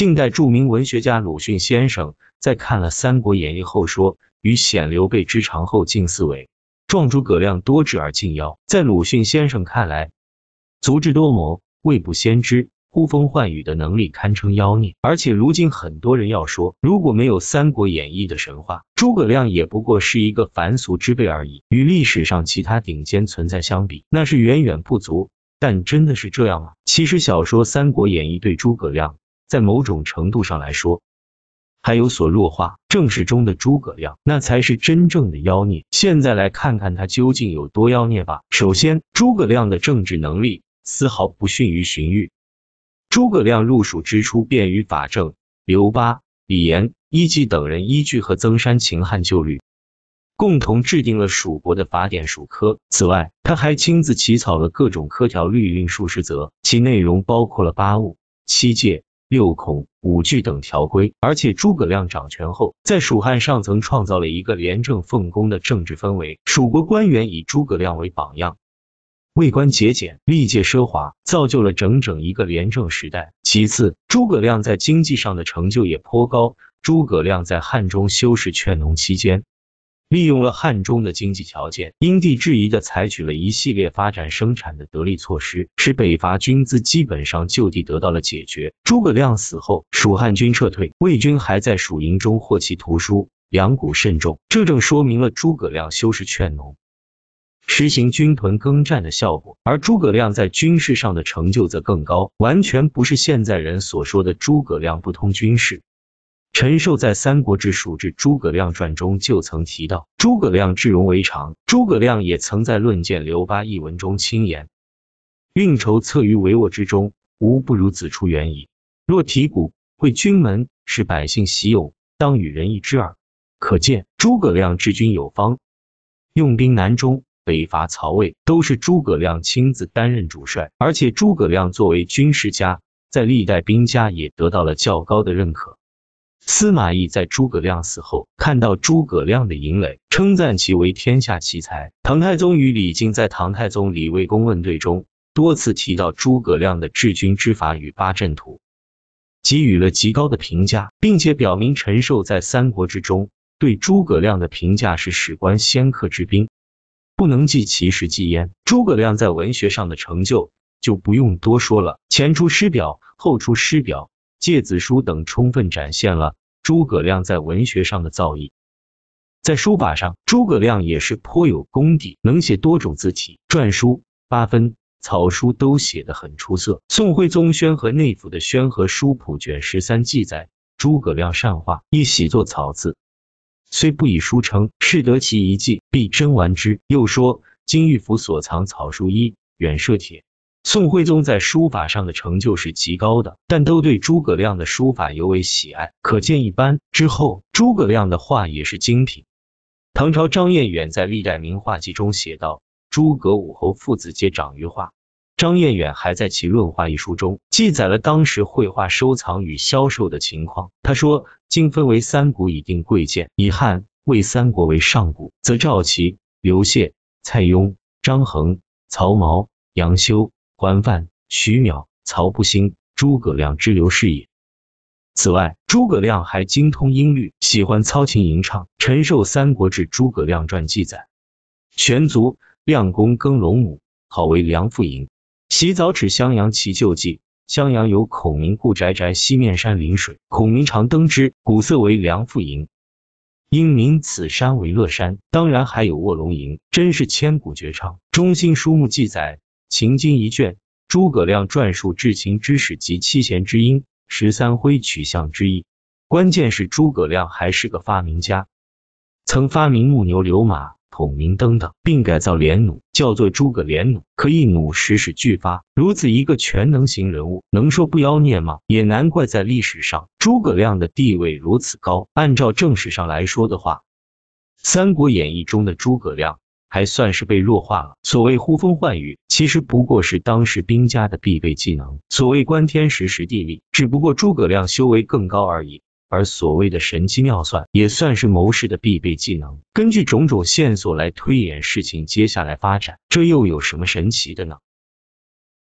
近代著名文学家鲁迅先生在看了《三国演义》后说：“与显刘备之长后近四尾，壮诸葛亮多智而近妖。”在鲁迅先生看来，足智多谋、未卜先知、呼风唤雨的能力堪称妖孽。而且如今很多人要说，如果没有《三国演义》的神话，诸葛亮也不过是一个凡俗之辈而已，与历史上其他顶尖存在相比，那是远远不足。但真的是这样吗？其实小说《三国演义》对诸葛亮。在某种程度上来说，还有所弱化。正史中的诸葛亮，那才是真正的妖孽。现在来看看他究竟有多妖孽吧。首先，诸葛亮的政治能力丝毫不逊于荀彧。诸葛亮入蜀之初，便与法正、刘巴、李严、伊籍等人依据和增删秦汉旧律，共同制定了蜀国的法典《蜀科》。此外，他还亲自起草了各种科条律令数十则，其内容包括了八务、七戒。六孔五句等条规，而且诸葛亮掌权后，在蜀汉上层创造了一个廉政奉公的政治氛围，蜀国官员以诸葛亮为榜样，为官节俭，历届奢华，造就了整整一个廉政时代。其次，诸葛亮在经济上的成就也颇高，诸葛亮在汉中修士劝农期间。利用了汉中的经济条件，因地制宜的采取了一系列发展生产的得力措施，使北伐军资基本上就地得到了解决。诸葛亮死后，蜀汉军撤退，魏军还在蜀营中获其图书，粮谷甚重，这正说明了诸葛亮修饰劝农，实行军屯耕战的效果。而诸葛亮在军事上的成就则更高，完全不是现在人所说的诸葛亮不通军事。陈寿在《三国志·蜀志·诸葛亮传》中就曾提到，诸葛亮智勇为长。诸葛亮也曾在《论剑刘巴》一文中亲言：“运筹策于帷幄之中，无不如子初远矣。若提鼓会军门，是百姓习勇，当与人一之耳。”可见，诸葛亮治军有方，用兵南中。北伐曹魏都是诸葛亮亲自担任主帅。而且，诸葛亮作为军事家，在历代兵家也得到了较高的认可。司马懿在诸葛亮死后，看到诸葛亮的营垒，称赞其为天下奇才。唐太宗与李靖在唐太宗李卫公问对中，多次提到诸葛亮的治军之法与八阵图，给予了极高的评价，并且表明陈寿在三国之中对诸葛亮的评价是史官先客之兵，不能计其事计焉。诸葛亮在文学上的成就就不用多说了，《前出师表》《后出师表》。《诫子书》等充分展现了诸葛亮在文学上的造诣，在书法上，诸葛亮也是颇有功底，能写多种字体，篆书、八分、草书都写得很出色。宋徽宗宣和内府的《宣和书谱》卷十三记载，诸葛亮善画，亦喜作草字，虽不以书称，是得其遗迹，必真玩之。又说，金玉府所藏草书一《远射帖》。宋徽宗在书法上的成就是极高的，但都对诸葛亮的书法尤为喜爱，可见一斑。之后，诸葛亮的画也是精品。唐朝张彦远在《历代名画集》中写道：“诸葛武侯父子皆长于画。”张彦远还在其《论画》一书中记载了当时绘画收藏与销售的情况。他说：“今分为三股，以定贵贱，以汉、魏、三国为上古，则赵、齐、刘、谢、蔡邕、张衡、曹髦、杨修。”关范、徐邈、曹不兴、诸葛亮之流是也。此外，诸葛亮还精通音律，喜欢操琴吟唱。陈寿《三国志·诸葛亮传》记载：玄族亮公耕龙亩，好为梁父吟。洗澡指襄阳其旧迹。襄阳有孔明故宅，宅西面山临水，孔明常登之，古色为梁父吟。因名此山为乐山。当然还有卧龙吟，真是千古绝唱。《中心书目》记载。《秦经》一卷，诸葛亮撰述至情之史及七贤之音、十三徽取向之意。关键是诸葛亮还是个发明家，曾发明木牛流马、孔明灯等，并改造连弩，叫做诸葛连弩，可以弩十矢俱发。如此一个全能型人物，能说不妖孽吗？也难怪在历史上诸葛亮的地位如此高。按照正史上来说的话，《三国演义》中的诸葛亮。还算是被弱化了。所谓呼风唤雨，其实不过是当时兵家的必备技能。所谓观天时、识地利，只不过诸葛亮修为更高而已。而所谓的神机妙算，也算是谋士的必备技能。根据种种线索来推演事情接下来发展，这又有什么神奇的呢？